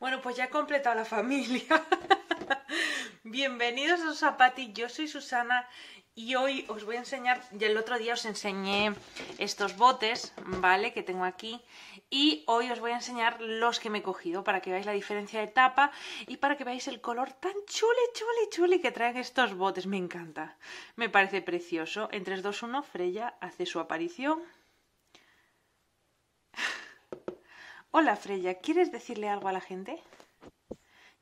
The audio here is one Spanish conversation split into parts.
Bueno, pues ya he completado la familia. Bienvenidos a Zapati, yo soy Susana y hoy os voy a enseñar, Y el otro día os enseñé estos botes, ¿vale? Que tengo aquí y hoy os voy a enseñar los que me he cogido para que veáis la diferencia de tapa y para que veáis el color tan chule chule chule que traen estos botes, me encanta, me parece precioso. En 3, 2, 1, Freya hace su aparición. Hola Freya, ¿quieres decirle algo a la gente?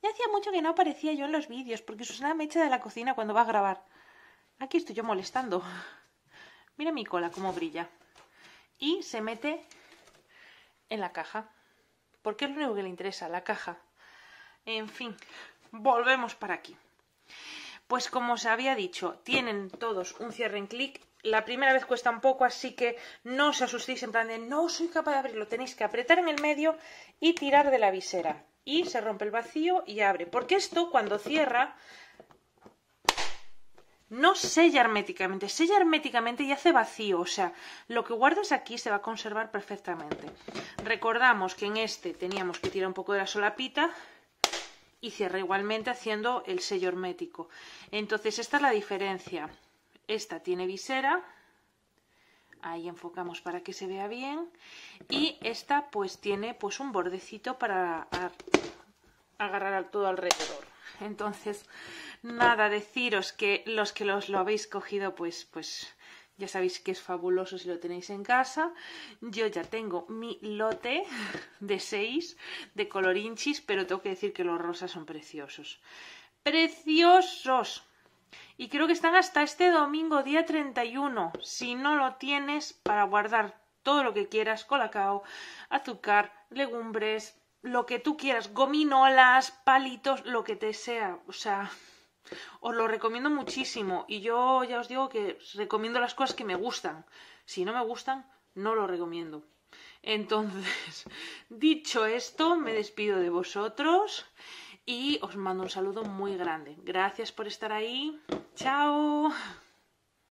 Ya hacía mucho que no aparecía yo en los vídeos, porque Susana me echa de la cocina cuando va a grabar. Aquí estoy yo molestando. Mira mi cola, cómo brilla. Y se mete en la caja. Porque es lo único que le interesa, la caja. En fin, volvemos para aquí. Pues como os había dicho, tienen todos un cierre en clic. La primera vez cuesta un poco, así que no os asustéis en plan de no soy capaz de abrirlo. Tenéis que apretar en el medio y tirar de la visera. Y se rompe el vacío y abre. Porque esto, cuando cierra, no sella herméticamente, sella herméticamente y hace vacío, o sea, lo que guardas aquí se va a conservar perfectamente. Recordamos que en este teníamos que tirar un poco de la solapita, y cierra igualmente haciendo el sello hermético. Entonces, esta es la diferencia. Esta tiene visera, ahí enfocamos para que se vea bien, y esta pues tiene pues un bordecito para agarrar al todo alrededor. Entonces, nada, deciros que los que los lo habéis cogido, pues, pues ya sabéis que es fabuloso si lo tenéis en casa. Yo ya tengo mi lote de 6 de colorinchis, pero tengo que decir que los rosas son preciosos. ¡Preciosos! Y creo que están hasta este domingo, día 31. Si no lo tienes, para guardar todo lo que quieras, colacao, azúcar, legumbres, lo que tú quieras, gominolas, palitos, lo que te sea. O sea, os lo recomiendo muchísimo y yo ya os digo que recomiendo las cosas que me gustan. Si no me gustan, no lo recomiendo. Entonces, dicho esto, me despido de vosotros y os mando un saludo muy grande. Gracias por estar ahí. Chao.